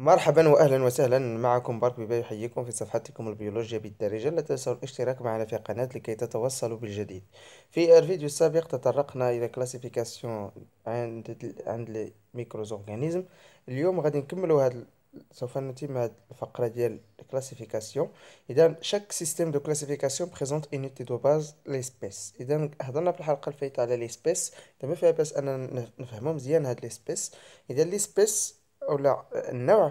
مرحبا واهلا وسهلا معكم بارك بيبا يحييكم في صفحتكم البيولوجيا بالدارجة لا تنسوا الاشتراك معنا في القناة لكي تتوصلوا بالجديد في الفيديو السابق تطرقنا الى كلاسيفيكاسيون عند عند الميكروزورغانيزم اليوم غادي نكملوا هاد سوف نتم هاد الفقرة ديال كلاسيفيكاسيون اذا شاك سيستيم دو كلاسيفيكاسيون بريزونت اونيتي دو باز ليسبيس اذا هضرنا في الحلقة الفايتة على ليسبيس دابا فيها باس اننا نفهمو مزيان هاد ليسبيس اذا ليسبيس Euh,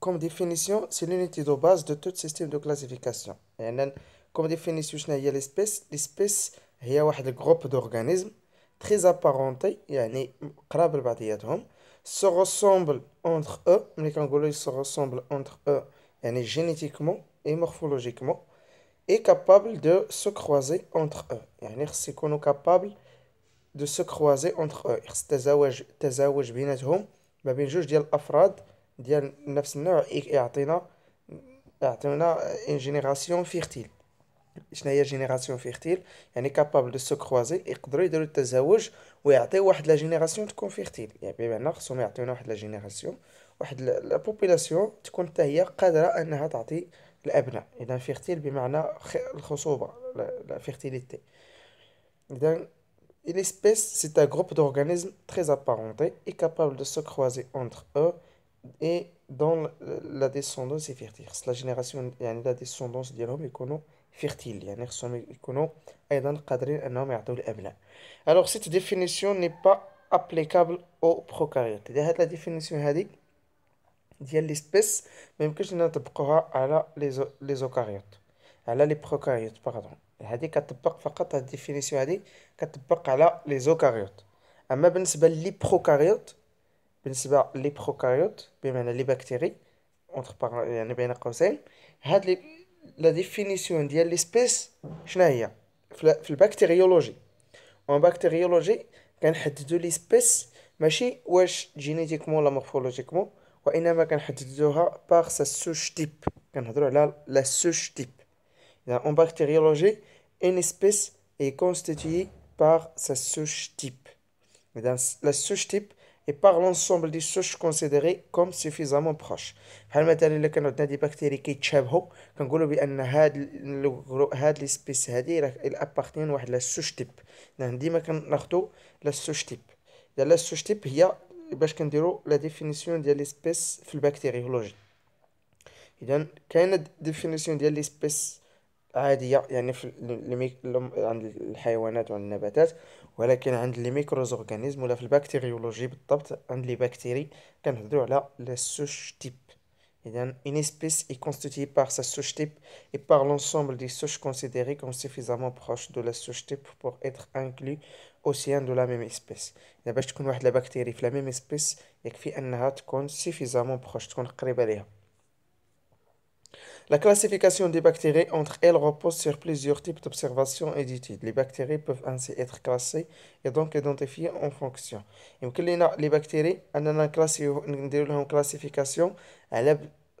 comme définition, c'est l'unité de base de tout système de classification. Comme définition, il y a l'espèce. L'espèce est un groupe d'organismes très apparentés, se ressemblent entre eux, les kangourous se ressemblent entre eux génétiquement et morphologiquement, et capable de se croiser entre eux. C'est qu'on est capable de se croiser entre eux. ما بين جوج ديال الافراد ديال نفس النوع يعطينا يعطينا ان جينيراسيون فيرتيل شنو هي جينيراسيون فيرتيل يعني كابابل دو سو كروزي يقدروا يديروا التزاوج ويعطيو واحد لا جينيراسيون تكون فيرتيل يعني بمعنى خصهم يعطيونا واحد لا جينيراسيون واحد لا بوبولاسيون تكون حتى هي قادره انها تعطي الابناء اذا فيرتيل بمعنى الخصوبه لا فيرتيليتي اذا Et l'espèce, c'est un groupe d'organismes très apparentés et capables de se croiser entre eux et dans la descendance est fertile. La génération, la descendance ديالهم يكونوا fertile, Alors cette définition n'est pas applicable aux prokaryotes. cest la définition هذه ديال l'espèce même que je n'ai pas les les eucaryotes, À les prokaryotes, pardon. هذه كتطبق فقط هذه الديفينيسيون هذه كتطبق على لي زوكاريوت اما بالنسبه لي بروكاريوت بالنسبه لي بروكاريوت بمعنى لي بكتيري اونتر يعني بين قوسين هاد لي لا ديفينيسيون ديال لي سبيس شنو هي في البكتيريولوجي اون بكتيريولوجي كنحددو لي سبيس ماشي واش جينيتيكمون ولا مورفولوجيكمون وانما كنحددوها باغ سا سوش تيب كنهضروا على لا سوش تيب اون بكتيريولوجي Une espèce est constituée par sa souche type. La souche type est par l'ensemble des souches considérées comme suffisamment proches. Nous avons vu que nous avons des bactéries qui appartiennent à la souche type. Nous avons vu que nous avons la souche type. La souche type est la définition de l'espèce bactériologique. Il y a une définition de l'espèce. عادية يعني في الميك... عند الحيوانات وعند النباتات ولكن عند لي ميكروزورغانيزم ولا في البكتيريولوجي بالضبط عند لي بكتيري كنهضروا على لا سوش تيب اذا ان اسبيس اي كونستيتي بار سا سوش تيب اي بار لونسومبل دي سوش كونسيديري كوم سيفيزامون بروش دو لا سوش تيب بور اتر انكلو او سيان دو لا ميم اسبيس باش تكون واحد لا بكتيري في لا ميم اسبيس يكفي انها تكون سيفيزامون بروش تكون قريبه ليها La classification des bactéries entre elles repose sur plusieurs types d'observations et d'études. Les bactéries peuvent ainsi être classées et donc identifiées en fonction. les bactéries, ont une classification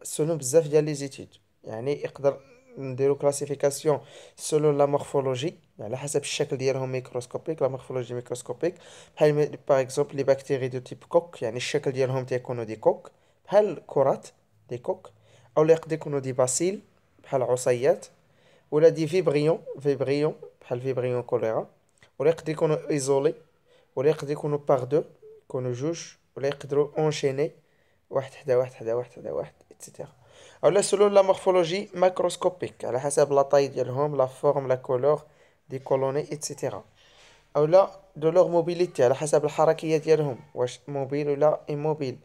selon les études. يعني يقدر نديرو classification selon la morphologie. على حسب الشكل ديالهم ميكروسكوبيك la morphologie microscopique. بحال باغ اكزومبل لي بكتيري كوك يعني الشكل ديالهم تيكونوا دي كوك بحال دي يقدر يكونوا دي باسيل بحال عصيات ولا دي فيبريون فيبريون بحال فيبريون كوليرا ولا يقدر يكونوا ايزولي ولا يقدر يكونوا باغ دو يكونوا جوج ولا يقدروا اونشيني واحد حدا واحد حدا واحد حدا واحد اتسيتيرا اولا سولون لا مورفولوجي ماكروسكوبيك على حسب لا طاي ديالهم لا فورم لا كولور دي كولوني اتسيتيرا اولا دو لور موبيليتي على حسب الحركيه ديالهم واش موبيل ولا ايموبيل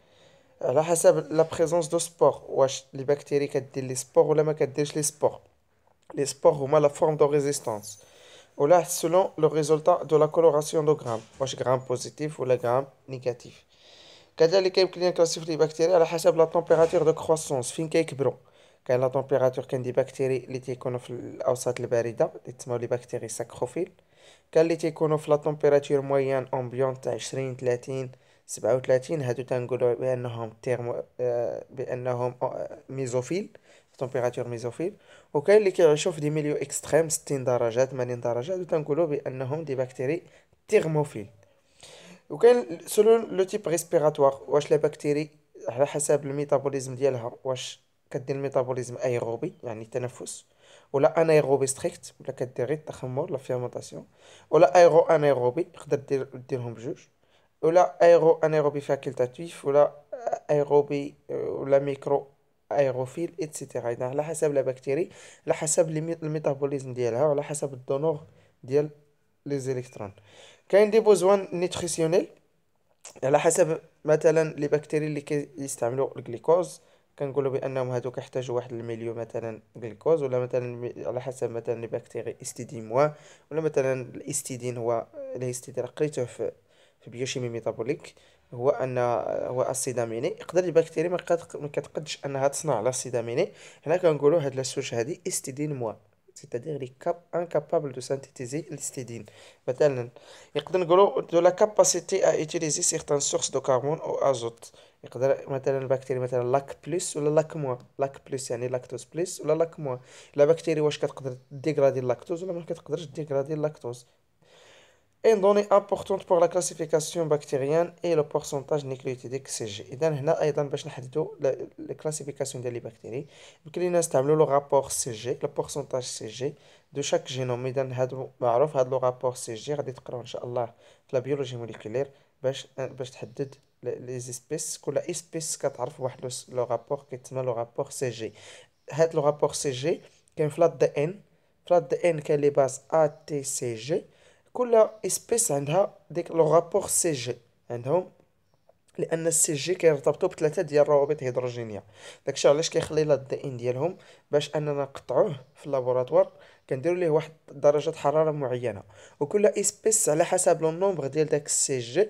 Elle la présence de spores les bactéries qui ont des les spores ou les macades les spores les spores la forme de résistance. selon le résultat de la coloration de Gram, Gram positif ou la Gram négatif. Quelle est l'équipe clinique les bactéries à la la température de croissance la température des bactéries de les bactéries sacrophiles la température moyenne ambiante de سبعة وثلاثين هادو تنقولو بأنهم تيرمو آه، بأنهم آه، ميزوفيل تمبيراتور ميزوفيل وكاين اللي كيعيشو في دي ميليو اكستريم ستين درجة تمانين درجة هادو تنقولو بأنهم دي بكتيري تيرموفيل وكاين سولون لو تيب ريسبيراتوار واش لا بكتيري على حسب الميتابوليزم ديالها واش كدير الميتابوليزم ايروبي يعني تنفس ولا انايروبي ستريكت ولا كدير غير التخمر لا فيرمونطاسيون ولا ايرو انايروبي تقدر دير ديرهم بجوج ولا ايرو انيروبي فاكولتاتيف ولا ايروبي ولا ميكرو ايروفيل ايتترا اذا على حسب لا بكتيري على حسب الميتابوليزم ديالها وعلى حسب الدونور ديال لي زيليكترون كاين دي بوزوان نيتريسيونيل على حسب مثلا لي بكتيري اللي كيستعملوا الجلوكوز كنقولوا بانهم هادو كيحتاجوا واحد المليو مثلا جلوكوز ولا مثلا على حسب مثلا لي بكتيري استيدي موا ولا مثلا الاستيدين هو الاستيدين قريته في في بيوشيمي ميتابوليك هو ان هو اسيداميني يقدر البكتيريا ما كتقدش انها تصنع لاسيداميني هنا كنقولوا هاد لاسوش هادي استيدين موا سيتادير لي كاب les cap incapables de مثلا يقدر نقولوا دو لا كاباسيتي ا utiliser سيغتان سورس دو carbone او ازوت يقدر مثلا البكتيريا مثلا لاك بلس ولا لاك موا لاك بلس يعني لاكتوز بلس ولا لاك موا لا بكتيريا واش كتقدر ديغرادي اللاكتوز ولا ما كتقدرش ديغرادي اللاكتوز Une donnée importante pour la classification bactérienne est le pourcentage nucléotidique CG. Et donc, هنا أيضا باش la classification des bactéries, nous لنا نستعملوا le rapport CG, le pourcentage CG de chaque génome. إذا هذا معروف هذا le rapport CG غادي تقراوه إن شاء la biologie moléculaire pour باش تحدد les espèces la espèce كتعرف واحد le rapport كيتسمى le rapport CG. had le rapport CG كاين في N, ان في الدي ان كاين les bases ATCG كل اسبيس عندها ديك لو رابور سي جي عندهم لان السي جي كيرتبطوا بثلاثه ديال الروابط هيدروجينيه داكشي علاش كيخلي لا دي ان ديالهم باش اننا نقطعوه في اللابوراتوار كنديروا ليه واحد درجه حراره معينه وكل اسبيس على حسب لو نومبر ديال داك السي جي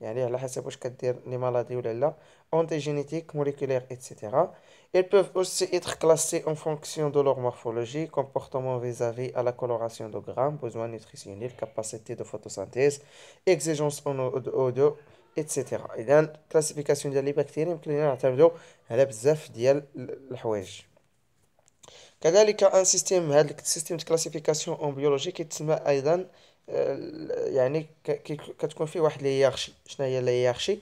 Les maladies antigénétiques, moléculaires, etc. Ils peuvent aussi être classés en fonction de leur morphologie, comportement vis-à-vis de la coloration de grammes, besoin nutritionnel, capacité de photosynthèse, exigence en eau d'eau, etc. La classification des bactéries est une a un système de classification en biologie, يعني كتكون فيه واحد لياخشي شنو هي لياخشي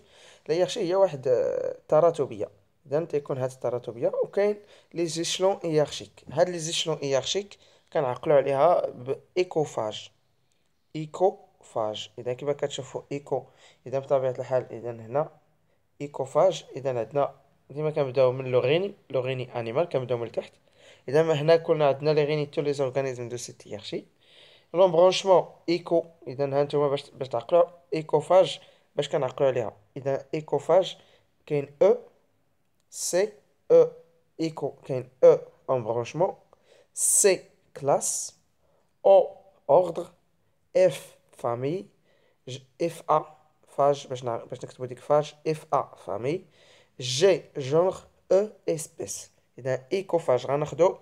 لياخشي هي واحد آه، تراتبيه اذا تيكون هاد التراتبيه وكاين لي زيشلون ايارشيك هاد لي زيشلون ايارشيك كنعقلوا عليها بايكوفاج ايكوفاج اذا كما كتشوفوا ايكو اذا بطبيعه الحال اذا هنا ايكوفاج اذا عندنا ديما كنبداو من لوغيني لوغيني انيمال كنبداو من التحت اذا هنا كنا عندنا لي غينيتو لي زورغانيزم دو سيتيارشي L'embranchement éco, il est un entier basé sur l'écofaç, E C E éco qui est E embranchement C classe O ordre F famille F A phage F A famille G genre E espèce il Ranachdo un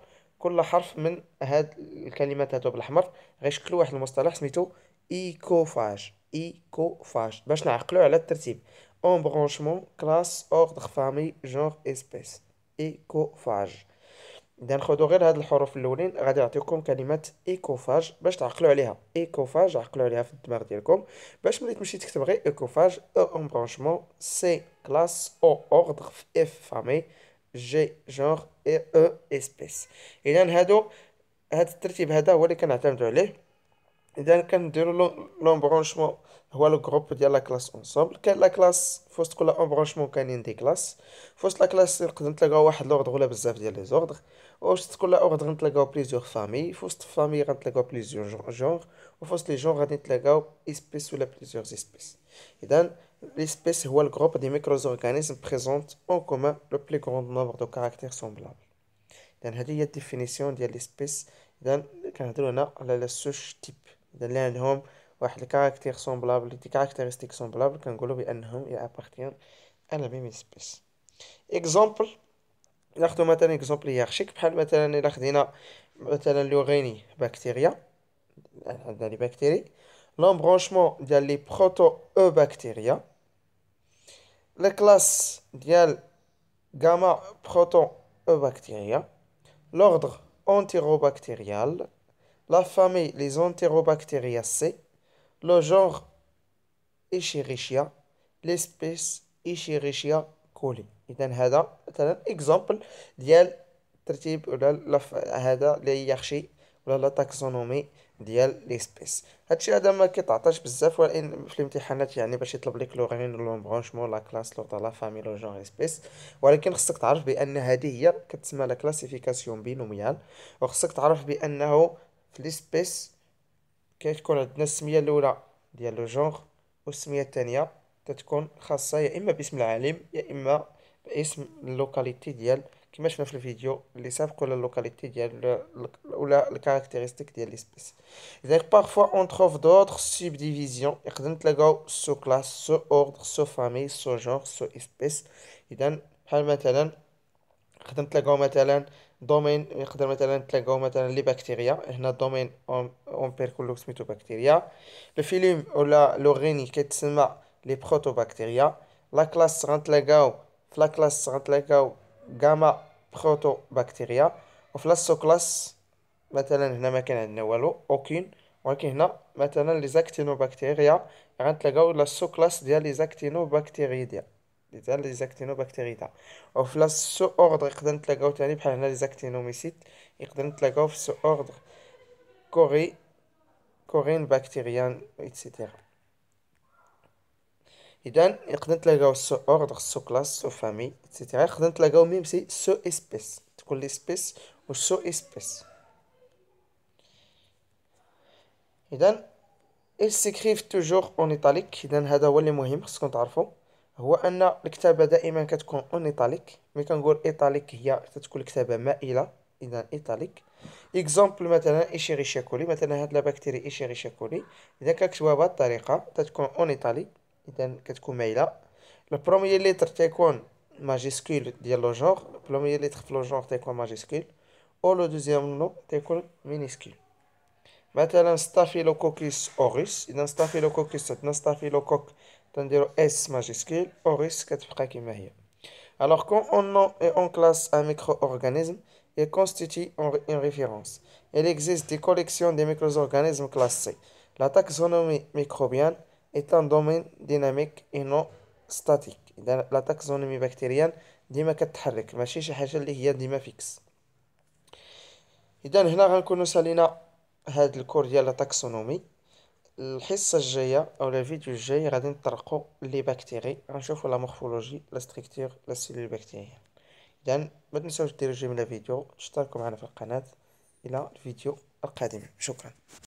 كل حرف من هاد الكلمات هادو بالاحمر غيشكلوا واحد المصطلح سميتو ايكوفاج ايكوفاج باش نعقلو على الترتيب اون برونشمون كلاس اوردر فامي جونغ اسبيس ايكوفاج اذا خذوا غير هاد الحروف الاولين غادي يعطيكم كلمه ايكوفاج باش تعقلوا عليها ايكوفاج عقلوا عليها في الدماغ ديالكم باش ملي تمشي تكتب غير ايكوفاج او برونشمون سي كلاس او اوردر اف فامي جي جونغ اي او اسبيس اذا هادو هاد الترتيب هذا هو اللي كنعتمدو عليه اذا كنديرو لونبرونشمون هو لو جروب ديال لا كلاس اونصومبل كاين لا كلاس في وسط كل اونبرونشمون كاينين دي كلاس في وسط لا كلاس نقدر نتلاقاو واحد لوردغ ولا بزاف ديال لي زوردغ وسط كل اوردغ نتلاقاو بليزيور فامي في وسط فامي غنتلاقاو بليزيور جونغ وفوسط وسط لي جونغ غادي نتلاقاو اسبيس ولا بليزيور اسبيس اذا L'espèce هو le groupe des micro-organismes اون en commun le plus grand nombre de caractères semblables. يعني هذه هي الديفينيسيون ديال لي سبيس اذا كنهضروا هنا على لا سوش تيب اذا اللي عندهم واحد الكاركتير سومبلابل دي كاركتيرستيك سومبلابل كنقولوا بانهم يا ابارتيان لا ميم سبيس اكزامبل ناخذ مثلا اكزامبل شيك بحال مثلا الا خدينا مثلا لوغيني بكتيريا عندنا لي بكتيري لومبرونشمون ديال لي بروتو او بكتيريا la classe dial gamma proton l'ordre antirobactérien, la famille les C, le genre Escherichia, l'espèce Escherichia coli. c'est un exemple de la hiérarchie la taxonomie ديال لي سبيس هادشي هذا ما كيتعطاش بزاف ولكن في الامتحانات يعني باش يطلب لك لوغين لو برونشمون لا كلاس لو لا فامي لو جونغ سبيس ولكن خصك تعرف بان هذه هي كتسمى لا كلاسيفيكاسيون بينوميال وخصك تعرف بانه في لي سبيس كتكون عندنا السميه الاولى ديال لو جونغ والسميه الثانيه تتكون خاصه يا اما باسم العالم يا اما باسم اللوكاليتي ديال comme dans vidéo savent que la localité ou la caractéristique de l'espèce. parfois on trouve d'autres subdivisions sous classe, sous ordre, sous famille, sous genre, sous espèce. domaine, ils les bactéries. Le film ou la les protobactéries. La classe la classe بروتوبكتيريا وفي لاسو كلاس مثلا هنا ما كان عندنا والو اوكين ولكن هنا مثلا لي زاكتينو باكتيريا غنتلاقاو يعني لاسو كلاس ديال لي زاكتينوبكتيريديا ديال لي زاكتينو زاكتينوبكتيريدا وفي لاسو اوردر يقدر نتلاقاو تاني بحال هنا لي زاكتينوميسيت يقدر نتلاقاو في سو اوردر كوري كورين بكتيريان ايتسيتيرا اذا يقدر تلاقاو سو اوردر سو كلاس سو فامي اتسيتيرا يقدر تلاقاو ميم سي سو اسبيس تكون لي سبيس و سو اسبيس اذا إل سيكريف توجور أون إيطاليك اذا هذا هو اللي مهم خصكم تعرفوا هو ان الكتابه دائما كتكون اون ايطاليك ملي كنقول ايطاليك هي تتكون الكتابه مائله اذا ايطاليك اكزامبل مثلا ايشيريشيا كولي مثلا هاد لا بكتيريا ايشيريشيا كولي اذا كنكتبها بهاد الطريقه تتكون اون ايطاليك Le premier litre est un majuscule de Le premier litre est un majuscule. Ou le deuxième, un texte minuscule. Maintenant, un staphylococcus aureus un staphylococcus, il un staphylococcus qui est un S majuscule. aureus un texte Alors, quand on nomme et on classe un micro-organisme, il constitue une référence. Il existe des collections de micro-organismes classés. La taxonomie microbienne... est un domaine dynamique et non statique إذا لا تاكسونومي بكتيريان ديما كتحرك ماشي شي حاجة اللي هي ديما فيكس إذا هنا غنكونو سالينا هاد الكور ديال لا تاكسونومي الحصة الجاية أو الفيديو الجاي غادي نطرقو لي بكتيري غنشوفو لا مورفولوجي لا ستركتير لا سيلول بكتيريان إذا متنساوش ديرو جيم لا فيديو تشتركو معنا في القناة إلى الفيديو القادم شكرا